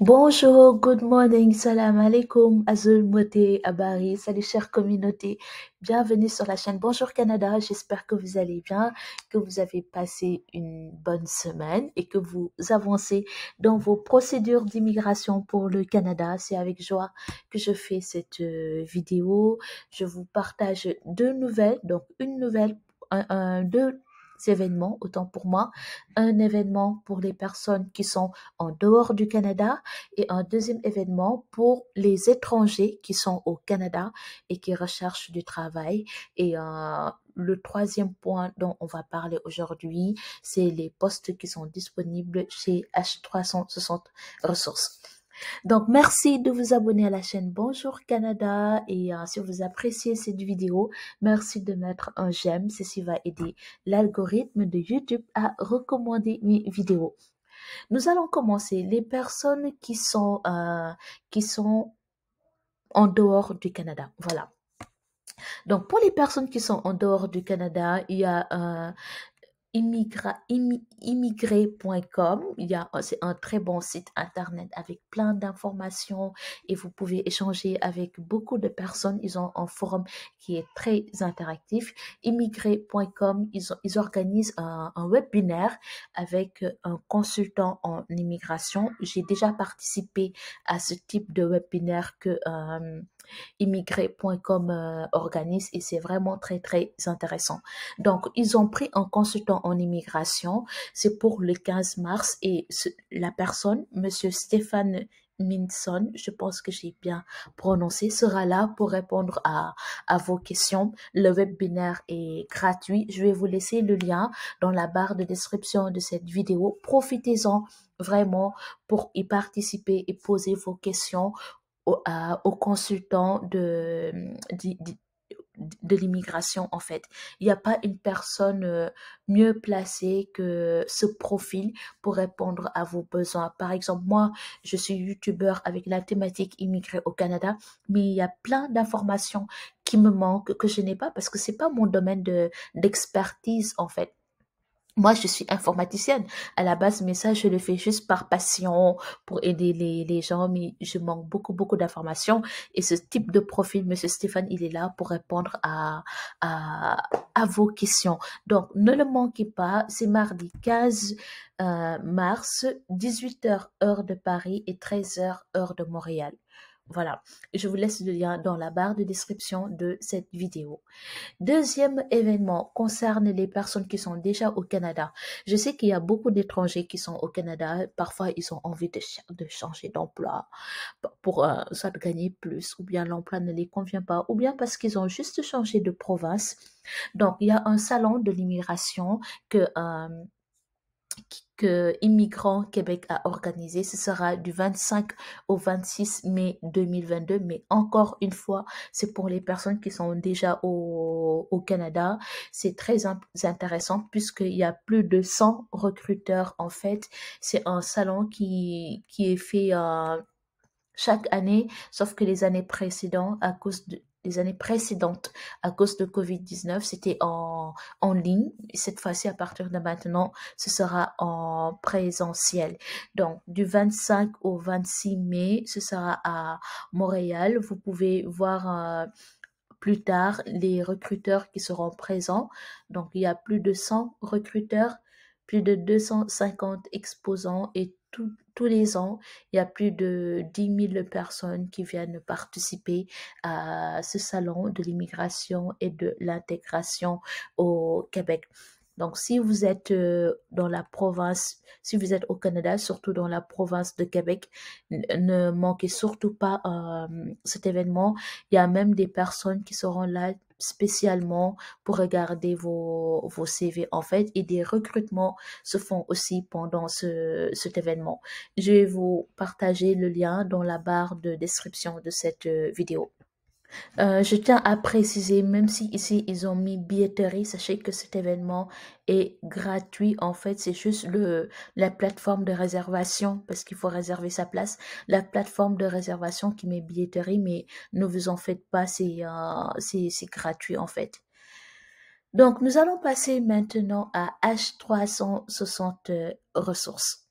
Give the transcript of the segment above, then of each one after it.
Bonjour, good morning, salam alaikum, azul mote, abari, Salut chère communauté, bienvenue sur la chaîne Bonjour Canada. J'espère que vous allez bien, que vous avez passé une bonne semaine et que vous avancez dans vos procédures d'immigration pour le Canada. C'est avec joie que je fais cette euh, vidéo. Je vous partage deux nouvelles, donc une nouvelle, un deux événements, autant pour moi. Un événement pour les personnes qui sont en dehors du Canada et un deuxième événement pour les étrangers qui sont au Canada et qui recherchent du travail. Et euh, le troisième point dont on va parler aujourd'hui, c'est les postes qui sont disponibles chez H360 Ressources. Donc, merci de vous abonner à la chaîne Bonjour Canada et euh, si vous appréciez cette vidéo, merci de mettre un j'aime. Ceci va aider l'algorithme de YouTube à recommander mes vidéos. Nous allons commencer. Les personnes qui sont, euh, qui sont en dehors du Canada. Voilà. Donc, pour les personnes qui sont en dehors du Canada, il y a euh, immigré.com. Il y a euh, c'est un très bon site internet avec plein d'informations et vous pouvez échanger avec beaucoup de personnes. Ils ont un forum qui est très interactif. Immigré.com, ils, ils organisent un, webinaire avec euh, un consultant en immigration. J'ai déjà participé à ce type de webinaire que euh, Immigré.com euh, et c'est vraiment très très intéressant. Donc ils ont pris un consultant en immigration, c'est pour le 15 mars et la personne, monsieur Stéphane Minson, je pense que j'ai bien prononcé, sera là pour répondre à, à, vos questions. Le webinaire est gratuit. Je vais vous laisser le lien dans la barre de description de cette vidéo. Profitez-en vraiment pour y participer et poser vos questions aux, consultants de, de, l'immigration en fait. Il n'y a pas une personne euh, mieux placée que ce profil pour répondre à vos besoins. Par exemple, moi, je suis youtubeur avec la thématique immigrée au Canada, mais il y a plein d'informations qui me manquent, que je n'ai pas parce que c'est pas mon domaine d'expertise en fait. Moi, je suis informaticienne. À la base, mais ça, je le fais juste par passion, pour aider les, gens, mais je manque beaucoup, beaucoup d'informations. Et ce type de profil, Monsieur Stéphane, il est là pour répondre à, à, vos questions. Donc, ne le manquez pas, c'est mardi 15 euh, mars, 18h heure de Paris et 13h heure de Montréal. Voilà, je vous laisse le lien dans la barre de description de cette vidéo. Deuxième événement concerne les personnes qui sont déjà au Canada. Je sais qu'il y a beaucoup d'étrangers qui sont au Canada. Parfois, ils ont envie de, changer d'emploi pour euh, soit de gagner plus, ou bien l'emploi ne les convient pas, ou bien parce qu'ils ont juste changé de province. Donc, il y a un salon de l'immigration que... Euh, que Immigrants Québec a organisé. Ce sera du 25 au 26 mai 2022. Mais encore une fois, c'est pour les personnes qui sont déjà au, Canada. C'est très intéressant puisqu'il y a plus de 100 recruteurs en fait. C'est un salon qui, qui est fait... Euh, chaque année, sauf que les années précédentes, à cause de, les années précédentes à cause de Covid-19. C'était en, en ligne. Cette fois-ci, à partir de maintenant, ce sera en présentiel. Donc, du 25 au 26 mai, ce sera à Montréal. Vous pouvez voir... Euh, plus tard, les recruteurs qui seront présents. Donc, il y a plus de 100 recruteurs, plus de 250 exposants et tous les ans, il y a plus de 10 000 personnes qui viennent participer à ce salon de l'immigration et de l'intégration au Québec. Donc, si vous êtes euh, dans la province, si vous êtes au Canada, surtout dans la province de Québec, ne manquez surtout pas euh, cet événement. Il y a même des personnes qui seront là spécialement pour regarder vos, CV en fait et des recrutements se font aussi pendant cet événement. Je vais vous partager le lien dans la barre de description de cette euh, vidéo. Euh, je tiens à préciser, même si ici ils ont mis billetterie, sachez que cet événement est gratuit. En fait, c'est juste la plateforme de réservation, parce qu'il faut réserver sa place, la plateforme de réservation qui met billetterie, mais ne vous en faites pas, c'est gratuit en fait. Donc, nous allons passer maintenant à H360 euh, ressources.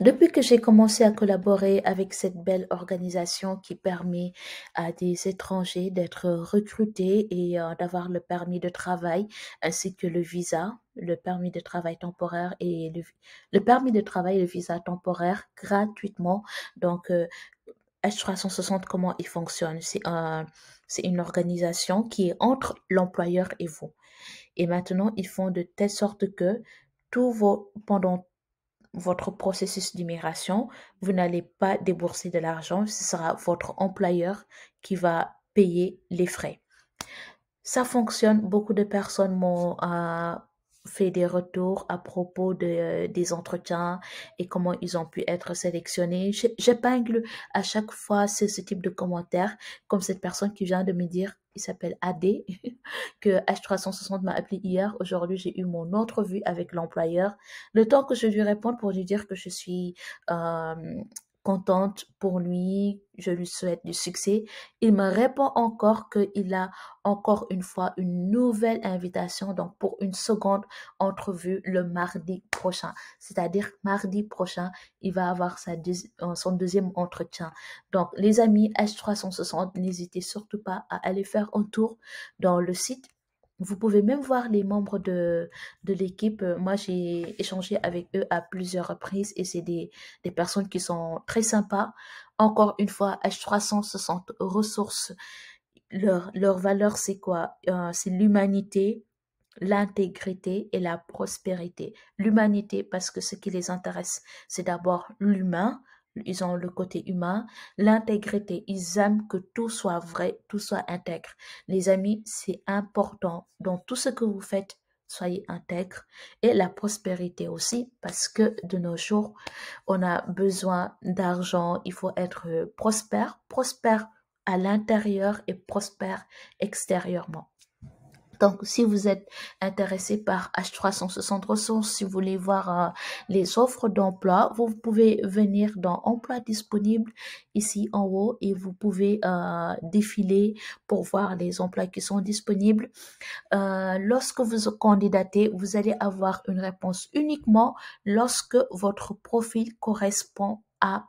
Depuis que j'ai commencé à collaborer avec cette belle organisation qui permet à des étrangers d'être recrutés et euh, d'avoir le permis de travail ainsi que le visa, le permis de travail temporaire et le, permis de travail et le visa temporaire gratuitement. Donc euh, H360, comment il fonctionne C'est c'est une organisation qui est entre l'employeur et vous. Et maintenant, ils font de telle sorte que tous vos, pendant votre processus d'immigration, vous n'allez pas débourser de l'argent, ce sera votre employeur qui va payer les frais. Ça fonctionne, beaucoup de personnes m'ont euh, fait des retours à propos euh, des entretiens et comment ils ont pu être sélectionnés. J'épingle à chaque fois ce, ce type de commentaires, comme cette personne qui vient de me dire il s'appelle AD, que H360 m'a appelé hier. Aujourd'hui, j'ai eu mon entrevue avec l'employeur. Le temps que je lui réponde pour lui dire que je suis euh, contente pour lui, je lui souhaite du succès. Il me répond encore qu'il a encore une fois une nouvelle invitation, donc pour une seconde entrevue le mardi prochain. C'est-à-dire mardi prochain, il va avoir euh, son deuxième entretien. Donc les amis H360, n'hésitez surtout pas à aller faire un tour dans le site vous pouvez même voir les membres de, l'équipe. Euh, moi, j'ai échangé avec eux à plusieurs reprises et c'est des, personnes qui sont très sympas. Encore une fois, H360 ressources, leur, valeur, c'est quoi euh, C'est l'humanité, l'intégrité et la prospérité. L'humanité, parce que ce qui les intéresse, c'est d'abord l'humain, ils ont le côté humain, l'intégrité, ils aiment que tout soit vrai, tout soit intègre. Les amis, c'est important. Dans tout ce que vous faites, soyez intègre. Et la prospérité aussi, parce que de nos jours, on a besoin d'argent, il faut être prospère, prospère à l'intérieur et prospère extérieurement. Donc, si vous êtes intéressé par H360 Ressources, si vous voulez voir euh, les offres d'emploi, vous pouvez venir dans Emploi disponible ici en haut et vous pouvez euh, défiler pour voir les emplois qui sont disponibles. Euh, lorsque vous candidatez, vous allez avoir une réponse uniquement lorsque votre profil correspond à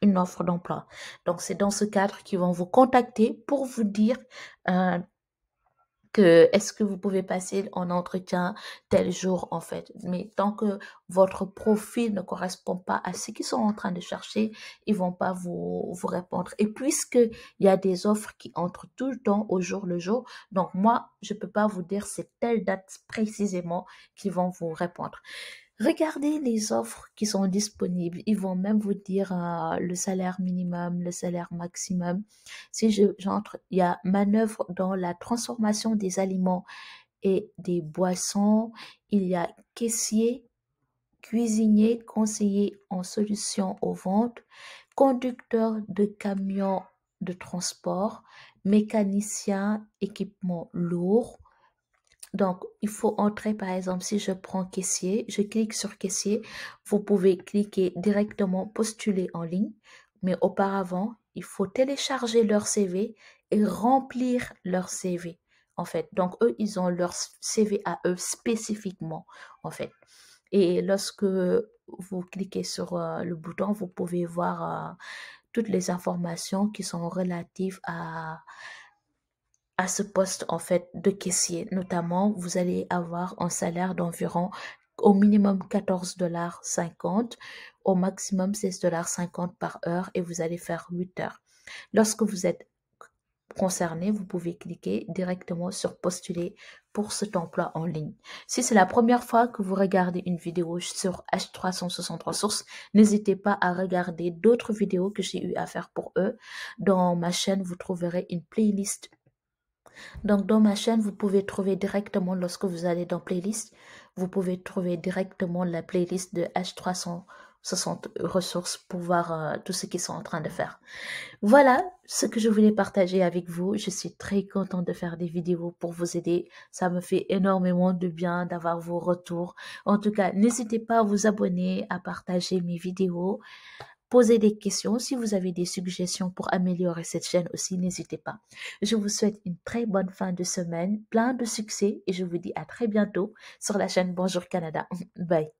une offre d'emploi. Donc, c'est dans ce cadre qu'ils vont vous contacter pour vous dire euh, que est-ce que vous pouvez passer en entretien tel jour en fait. Mais tant que votre profil ne correspond pas à ce qu'ils sont en train de chercher, ils vont pas vous, vous répondre. Et puisque il y a des offres qui entrent tout le temps au jour le jour, donc moi, je peux pas vous dire c'est telle date précisément qu'ils vont vous répondre. Regardez les offres qui sont disponibles. Ils vont même vous dire euh, le salaire minimum, le salaire maximum. Si j'entre, il y a manœuvre dans la transformation des aliments et des boissons. Il y a caissier, cuisinier, conseiller en solution aux ventes, conducteur de camions de transport, mécanicien, équipement lourd, donc, il faut entrer, par exemple, si je prends caissier, je clique sur caissier. Vous pouvez cliquer directement postuler en ligne. Mais auparavant, il faut télécharger leur CV et remplir leur CV, en fait. Donc, eux, ils ont leur CV à eux spécifiquement, en fait. Et lorsque vous cliquez sur euh, le bouton, vous pouvez voir euh, toutes les informations qui sont relatives à, à ce poste en fait de caissier. Notamment, vous allez avoir un salaire d'environ au minimum 14 dollars 50, au maximum 16 dollars 50 par heure et vous allez faire 8 heures. Lorsque vous êtes concerné, vous pouvez cliquer directement sur postuler pour cet emploi en ligne. Si c'est la première fois que vous regardez une vidéo sur H363 Sources, n'hésitez pas à regarder d'autres vidéos que j'ai eu à faire pour eux. Dans ma chaîne, vous trouverez une playlist donc dans ma chaîne, vous pouvez trouver directement, lorsque vous allez dans playlist, vous pouvez trouver directement la playlist de H360 ressources pour voir euh, tout ce qu'ils sont en train de faire. Voilà ce que je voulais partager avec vous. Je suis très contente de faire des vidéos pour vous aider. Ça me fait énormément de bien d'avoir vos retours. En tout cas, n'hésitez pas à vous abonner, à partager mes vidéos. Posez des questions. Si vous avez des suggestions pour améliorer cette chaîne aussi, n'hésitez pas. Je vous souhaite une très bonne fin de semaine, plein de succès et je vous dis à très bientôt sur la chaîne Bonjour Canada. Bye.